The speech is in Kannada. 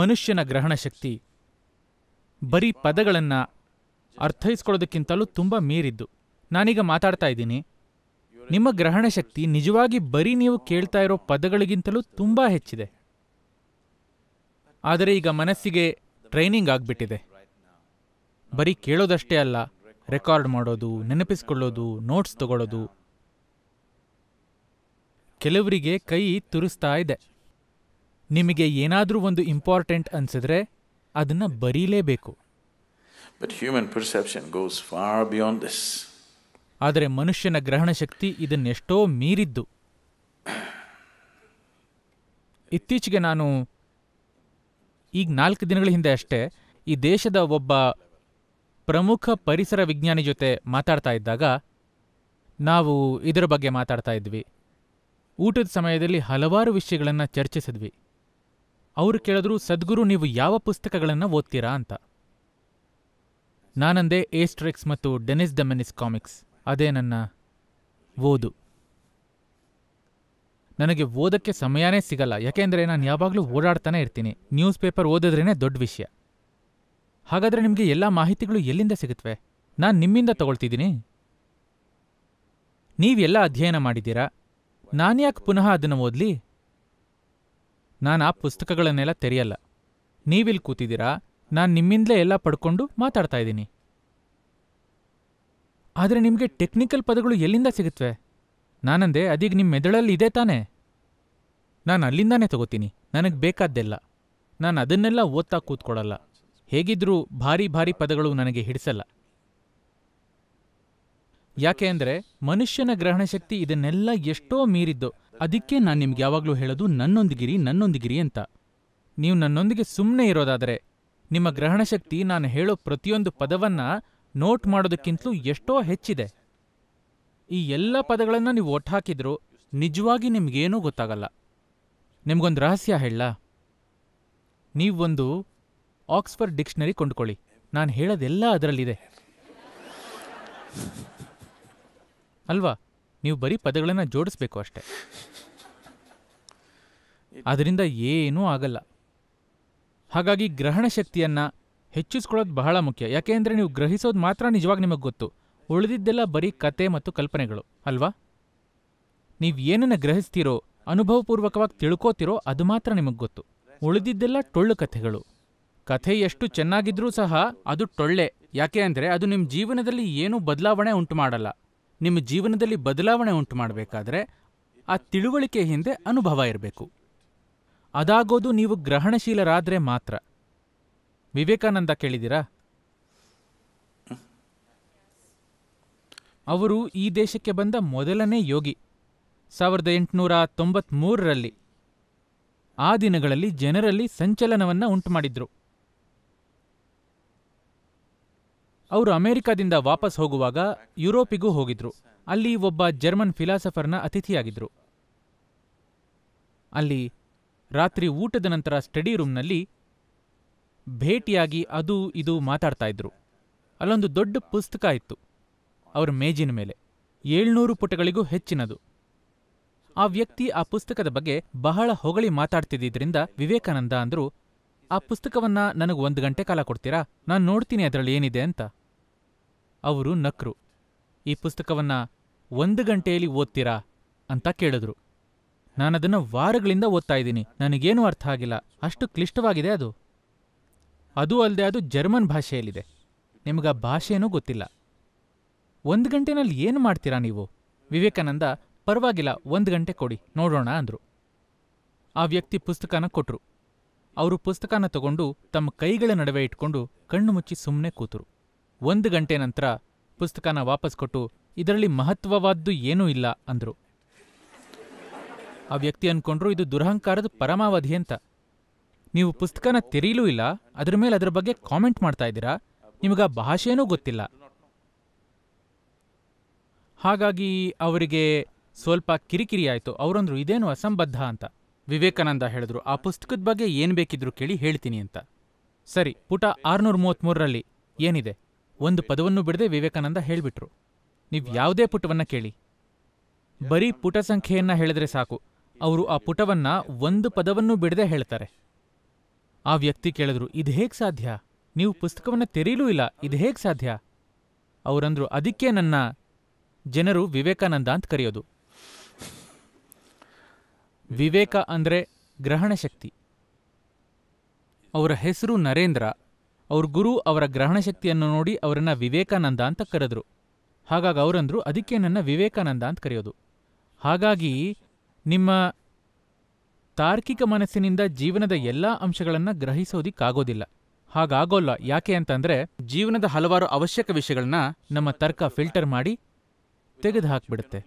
ಮನುಷ್ಯನ ಗ್ರಹಣ ಶಕ್ತಿ ಬರೀ ಪದಗಳನ್ನು ಅರ್ಥೈಸ್ಕೊಳ್ಳೋದಕ್ಕಿಂತಲೂ ತುಂಬ ಮೀರಿದ್ದು ನಾನೀಗ ಮಾತಾಡ್ತಾ ಇದ್ದೀನಿ ನಿಮ್ಮ ಗ್ರಹಣ ಶಕ್ತಿ ನಿಜವಾಗಿ ಬರೀ ನೀವು ಕೇಳ್ತಾ ಇರೋ ಪದಗಳಿಗಿಂತಲೂ ತುಂಬ ಹೆಚ್ಚಿದೆ ಆದರೆ ಈಗ ಮನಸ್ಸಿಗೆ ಟ್ರೈನಿಂಗ್ ಆಗಿಬಿಟ್ಟಿದೆ ಬರೀ ಕೇಳೋದಷ್ಟೇ ಅಲ್ಲ ರೆಕಾರ್ಡ್ ಮಾಡೋದು ನೆನಪಿಸ್ಕೊಳ್ಳೋದು ನೋಟ್ಸ್ ತಗೊಳ್ಳೋದು ಕೆಲವರಿಗೆ ಕೈ ತುರಿಸ್ತಾ ಇದೆ ನಿಮಗೆ ಏನಾದರೂ ಒಂದು ಇಂಪಾರ್ಟೆಂಟ್ ಅನಿಸಿದ್ರೆ ಅದನ್ನು ಬರೀಲೇಬೇಕು but human perception goes far beyond this ಆದರೆ ಮನುಷ್ಯನ ಗ್ರಹಣ ಶಕ್ತಿ ಇದನ್ನೆಷ್ಟೋ ಮೀರಿದ್ದು ಇತ್ತೀಚೆಗೆ ನಾನು ಈಗ ನಾಲ್ಕು ದಿನಗಳ ಹಿಂದೆ ಅಷ್ಟೇ ಈ ದೇಶದ ಒಬ್ಬ ಪ್ರಮುಖ ಪರಿಸರ ವಿಜ್ಞಾನಿ ಜೊತೆ ಮಾತಾಡ್ತಾ ಇದ್ದಾಗ ನಾವು ಇದರ ಬಗ್ಗೆ ಮಾತಾಡ್ತಾ ಇದ್ವಿ ಊಟದ ಸಮಯದಲ್ಲಿ ಹಲವಾರು ವಿಷಯಗಳನ್ನು ಚರ್ಚಿಸಿದ್ವಿ ಅವರು ಕೇಳಿದ್ರು ಸದ್ಗುರು ನೀವು ಯಾವ ಪುಸ್ತಕಗಳನ್ನು ಓದ್ತೀರಾ ಅಂತ ನಾನಂದೆ ಏಸ್ಟ್ರಿಕ್ಸ್ ಮತ್ತು ಡೆನಿಸ್ ಡೆಮೆನಿಸ್ ಕಾಮಿಕ್ಸ್ ಅದೇ ನನ್ನ ಓದು ನನಗೆ ಓದಕ್ಕೆ ಸಮಯನೇ ಸಿಗಲ್ಲ ಯಾಕೆಂದರೆ ನಾನು ಯಾವಾಗಲೂ ಓಡಾಡ್ತಾನೆ ಇರ್ತೀನಿ ನ್ಯೂಸ್ ಪೇಪರ್ ಓದಿದ್ರೇ ದೊಡ್ಡ ವಿಷಯ ಹಾಗಾದರೆ ನಿಮಗೆ ಎಲ್ಲ ಮಾಹಿತಿಗಳು ಎಲ್ಲಿಂದ ಸಿಗುತ್ತವೆ ನಾನು ನಿಮ್ಮಿಂದ ತಗೊಳ್ತಿದ್ದೀನಿ ನೀವೆಲ್ಲ ಅಧ್ಯಯನ ಮಾಡಿದ್ದೀರಾ ಯಾಕೆ ಪುನಃ ಅದನ್ನು ಓದಲಿ ನಾನು ಆ ಪುಸ್ತಕಗಳನ್ನೆಲ್ಲ ತೆರೆಯಲ್ಲ ನೀವಿಲ್ಲಿ ಕೂತಿದ್ದೀರಾ ನಾನು ನಿಮ್ಮಿಂದಲೇ ಎಲ್ಲ ಪಡ್ಕೊಂಡು ಮಾತಾಡ್ತಾ ಇದ್ದೀನಿ ಆದರೆ ನಿಮಗೆ ಟೆಕ್ನಿಕಲ್ ಪದಗಳು ಎಲ್ಲಿಂದ ಸಿಗುತ್ತವೆ ನಾನಂದೆ ಅದೀಗ ನಿಮ್ಮ ಮೆದುಳಲ್ಲಿ ಇದೆ ತಾನೇ ನಾನು ಅಲ್ಲಿಂದಾನೇ ತಗೋತೀನಿ ನನಗೆ ಬೇಕಾದ್ದೆಲ್ಲ ನಾನು ಅದನ್ನೆಲ್ಲ ಓದ್ತಾ ಕೂತ್ಕೊಡಲ್ಲ ಹೇಗಿದ್ರೂ ಭಾರಿ ಭಾರಿ ಪದಗಳು ನನಗೆ ಹಿಡಿಸಲ್ಲ ಯಾಕೆ ಅಂದರೆ ಮನುಷ್ಯನ ಗ್ರಹಣಶಕ್ತಿ ಇದನ್ನೆಲ್ಲ ಎಷ್ಟೋ ಮೀರಿದ್ದು ಅದಕ್ಕೆ ನಾನು ನಿಮ್ಗೆ ಯಾವಾಗಲೂ ಹೇಳೋದು ನನ್ನೊಂದಿಗಿರಿ ನನ್ನೊಂದಿಗಿರಿ ಅಂತ ನೀವು ನನ್ನೊಂದಿಗೆ ಸುಮ್ಮನೆ ಇರೋದಾದರೆ ನಿಮ್ಮ ಗ್ರಹಣಶಕ್ತಿ ನಾನು ಹೇಳೋ ಪ್ರತಿಯೊಂದು ಪದವನ್ನ ನೋಟ್ ಮಾಡೋದಕ್ಕಿಂತಲೂ ಎಷ್ಟೋ ಹೆಚ್ಚಿದೆ ಈ ಎಲ್ಲ ಪದಗಳನ್ನು ನೀವು ಒಟ್ಟಾಕಿದ್ರೂ ನಿಜವಾಗಿ ನಿಮ್ಗೇನೂ ಗೊತ್ತಾಗಲ್ಲ ನಿಮಗೊಂದು ರಹಸ್ಯ ಹೇಳ ನೀವೊಂದು ಆಕ್ಸ್ಫರ್ಡ್ ಡಿಕ್ಷನರಿ ಕೊಂಡ್ಕೊಳ್ಳಿ ನಾನು ಹೇಳೋದೆಲ್ಲ ಅದರಲ್ಲಿದೆ ಅಲ್ವಾ ನೀವು ಬರೀ ಪದಗಳನ್ನು ಜೋಡಿಸ್ಬೇಕು ಅಷ್ಟೆ ಅದರಿಂದ ಏನೂ ಆಗಲ್ಲ ಹಾಗಾಗಿ ಗ್ರಹಣ ಶಕ್ತಿಯನ್ನು ಹೆಚ್ಚಿಸ್ಕೊಳ್ಳೋದು ಬಹಳ ಮುಖ್ಯ ಯಾಕೆ ಅಂದರೆ ನೀವು ಗ್ರಹಿಸೋದು ಮಾತ್ರ ನಿಜವಾಗಿ ನಿಮಗೆ ಗೊತ್ತು ಉಳಿದಿದ್ದೆಲ್ಲ ಬರೀ ಕತೆ ಮತ್ತು ಕಲ್ಪನೆಗಳು ಅಲ್ವಾ ನೀವು ಏನನ್ನು ಗ್ರಹಿಸ್ತೀರೋ ಅನುಭವಪೂರ್ವಕವಾಗಿ ತಿಳ್ಕೋತಿರೋ ಅದು ಮಾತ್ರ ನಿಮಗೆ ಗೊತ್ತು ಉಳಿದಿದ್ದೆಲ್ಲ ಟೊಳ್ಳು ಕಥೆಗಳು ಕಥೆ ಎಷ್ಟು ಚೆನ್ನಾಗಿದ್ರೂ ಸಹ ಅದು ಟೊಳ್ಳೆ ಯಾಕೆ ಅಂದರೆ ಅದು ನಿಮ್ಮ ಜೀವನದಲ್ಲಿ ಏನೂ ಬದಲಾವಣೆ ಉಂಟು ಮಾಡಲ್ಲ ನಿಮ್ಮ ಜೀವನದಲ್ಲಿ ಬದಲಾವಣೆ ಉಂಟು ಮಾಡಬೇಕಾದ್ರೆ ಆ ತಿಳುವಳಿಕೆ ಹಿಂದೆ ಅನುಭವ ಇರಬೇಕು ಅದಾಗೋದು ನೀವು ಗ್ರಹಣಶೀಲರಾದರೆ ಮಾತ್ರ ವಿವೇಕಾನಂದ ಕೇಳಿದ್ದೀರಾ ಅವರು ಈ ದೇಶಕ್ಕೆ ಬಂದ ಮೊದಲನೇ ಯೋಗಿ ಸಾವಿರದ ಎಂಟುನೂರ ತೊಂಬತ್ತ್ಮೂರರಲ್ಲಿ ಆ ದಿನಗಳಲ್ಲಿ ಜನರಲ್ಲಿ ಸಂಚಲನವನ್ನು ಉಂಟುಮಾಡಿದ್ರು ಅವರು ಅಮೆರಿಕದಿಂದ ವಾಪಸ್ ಹೋಗುವಾಗ ಯುರೋಪಿಗೂ ಹೋಗಿದ್ರು ಅಲ್ಲಿ ಒಬ್ಬ ಜರ್ಮನ್ ಫಿಲಾಸಫರ್ನ ಅತಿಥಿಯಾಗಿದ್ರು ಅಲ್ಲಿ ರಾತ್ರಿ ಊಟದ ನಂತರ ಸ್ಟಡಿ ರೂಮ್ನಲ್ಲಿ ಭೇಟಿಯಾಗಿ ಅದು ಇದು ಮಾತಾಡ್ತಾ ಇದ್ರು ಅಲ್ಲೊಂದು ದೊಡ್ಡ ಪುಸ್ತಕ ಇತ್ತು ಅವರ ಮೇಜಿನ ಮೇಲೆ ಏಳ್ನೂರು ಪುಟಗಳಿಗೂ ಹೆಚ್ಚಿನದು ಆ ವ್ಯಕ್ತಿ ಆ ಪುಸ್ತಕದ ಬಗ್ಗೆ ಬಹಳ ಹೊಗಳಿ ಮಾತಾಡ್ತಿದ್ದಿದ್ರಿಂದ ವಿವೇಕಾನಂದ ಅಂದರು ಆ ಪುಸ್ತಕವನ್ನ ನನಗೆ ಒಂದು ಗಂಟೆ ಕಾಲ ಕೊಡ್ತೀರಾ ನಾನು ನೋಡ್ತೀನಿ ಅದರಲ್ಲಿ ಏನಿದೆ ಅಂತ ಅವರು ನಕ್ರು ಈ ಪುಸ್ತಕವನ್ನ ಒಂದು ಗಂಟೆಯಲ್ಲಿ ಓದ್ತೀರಾ ಅಂತ ಕೇಳಿದ್ರು ನಾನದನ್ನು ವಾರಗಳಿಂದ ಓದ್ತಾ ಇದ್ದೀನಿ ನನಗೇನು ಅರ್ಥ ಆಗಿಲ್ಲ ಅಷ್ಟು ಕ್ಲಿಷ್ಟವಾಗಿದೆ ಅದು ಅದೂ ಅಲ್ಲದೆ ಅದು ಜರ್ಮನ್ ಭಾಷೆಯಲ್ಲಿದೆ ನಿಮಗೆ ಆ ಭಾಷೆಯೂ ಗೊತ್ತಿಲ್ಲ ಒಂದು ಗಂಟೆನಲ್ಲಿ ಏನು ಮಾಡ್ತೀರಾ ನೀವು ವಿವೇಕಾನಂದ ಪರವಾಗಿಲ್ಲ ಒಂದು ಗಂಟೆ ಕೊಡಿ ನೋಡೋಣ ಅಂದರು ಆ ವ್ಯಕ್ತಿ ಪುಸ್ತಕನ ಕೊಟ್ಟರು ಅವರು ಪುಸ್ತಕನ ತಗೊಂಡು ತಮ್ಮ ಕೈಗಳ ನಡುವೆ ಇಟ್ಕೊಂಡು ಕಣ್ಣು ಮುಚ್ಚಿ ಸುಮ್ಮನೆ ಕೂತರು ಒಂದು ಗಂಟೆ ನಂತರ ಪುಸ್ತಕನ ವಾಪಸ್ ಕೊಟ್ಟು ಇದರಲ್ಲಿ ಮಹತ್ವವಾದ್ದು ಏನೂ ಇಲ್ಲ ಅಂದರು ಆ ವ್ಯಕ್ತಿ ಅನ್ಕೊಂಡ್ರು ಇದು ದುರಹಂಕಾರದ ಪರಮಾವಧಿ ಅಂತ ನೀವು ಪುಸ್ತಕನ ತೆರೆಯಲೂ ಇಲ್ಲ ಅದ್ರ ಮೇಲೆ ಅದರ ಬಗ್ಗೆ ಕಾಮೆಂಟ್ ಮಾಡ್ತಾ ಇದ್ದೀರಾ ನಿಮಗೆ ಆ ಭಾಷೆನೂ ಗೊತ್ತಿಲ್ಲ ಹಾಗಾಗಿ ಅವರಿಗೆ ಸ್ವಲ್ಪ ಕಿರಿಕಿರಿ ಆಯಿತು ಅವರಂದ್ರು ಇದೇನು ಅಸಂಬದ್ಧ ಅಂತ ವಿವೇಕಾನಂದ ಹೇಳಿದ್ರು ಆ ಪುಸ್ತಕದ ಬಗ್ಗೆ ಏನು ಬೇಕಿದ್ರು ಕೇಳಿ ಹೇಳ್ತೀನಿ ಅಂತ ಸರಿ ಪುಟ ಆರ್ನೂರ ಮೂವತ್ತ್ಮೂರರಲ್ಲಿ ಏನಿದೆ ಒಂದು ಪದವನ್ನು ಬಿಡದೆ ವಿವೇಕಾನಂದ ಹೇಳಿಬಿಟ್ರು ನೀವು ಯಾವುದೇ ಪುಟವನ್ನು ಕೇಳಿ ಬರೀ ಪುಟ ಸಂಖ್ಯೆಯನ್ನು ಹೇಳಿದ್ರೆ ಸಾಕು ಅವರು ಆ ಪುಟವನ್ನು ಒಂದು ಪದವನ್ನು ಬಿಡದೆ ಹೇಳ್ತಾರೆ ಆ ವ್ಯಕ್ತಿ ಕೇಳಿದ್ರು ಇದು ಹೇಗೆ ಸಾಧ್ಯ ನೀವು ಪುಸ್ತಕವನ್ನು ತೆರೀಲೂ ಇಲ್ಲ ಇದು ಹೇಗೆ ಸಾಧ್ಯ ಅವರಂದ್ರು ಅದಕ್ಕೆ ನನ್ನ ಜನರು ವಿವೇಕಾನಂದ ಅಂತ ಕರೆಯೋದು ವಿವೇಕ ಅಂದರೆ ಗ್ರಹಣ ಶಕ್ತಿ ಅವರ ಹೆಸರು ನರೇಂದ್ರ ಅವ್ರ ಗುರು ಅವರ ಗ್ರಹಣ ಶಕ್ತಿಯನ್ನು ನೋಡಿ ಅವರನ್ನ ವಿವೇಕಾನಂದ ಅಂತ ಕರೆದ್ರು ಹಾಗಾಗಿ ಅವರಂದ್ರು ಅದಕ್ಕೆ ನನ್ನ ವಿವೇಕಾನಂದ ಅಂತ ಕರೆಯೋದು ಹಾಗಾಗಿ ನಿಮ್ಮ ತಾರ್ಕಿಕ ಮನಸ್ಸಿನಿಂದ ಜೀವನದ ಎಲ್ಲ ಅಂಶಗಳನ್ನು ಗ್ರಹಿಸೋದಿಕ್ಕಾಗೋದಿಲ್ಲ ಹಾಗಾಗೋಲ್ಲ ಯಾಕೆ ಅಂತಂದ್ರೆ ಜೀವನದ ಹಲವಾರು ಅವಶ್ಯಕ ವಿಷಯಗಳನ್ನ ನಮ್ಮ ತರ್ಕ ಫಿಲ್ಟರ್ ಮಾಡಿ ತೆಗೆದುಹಾಕ್ಬಿಡುತ್ತೆ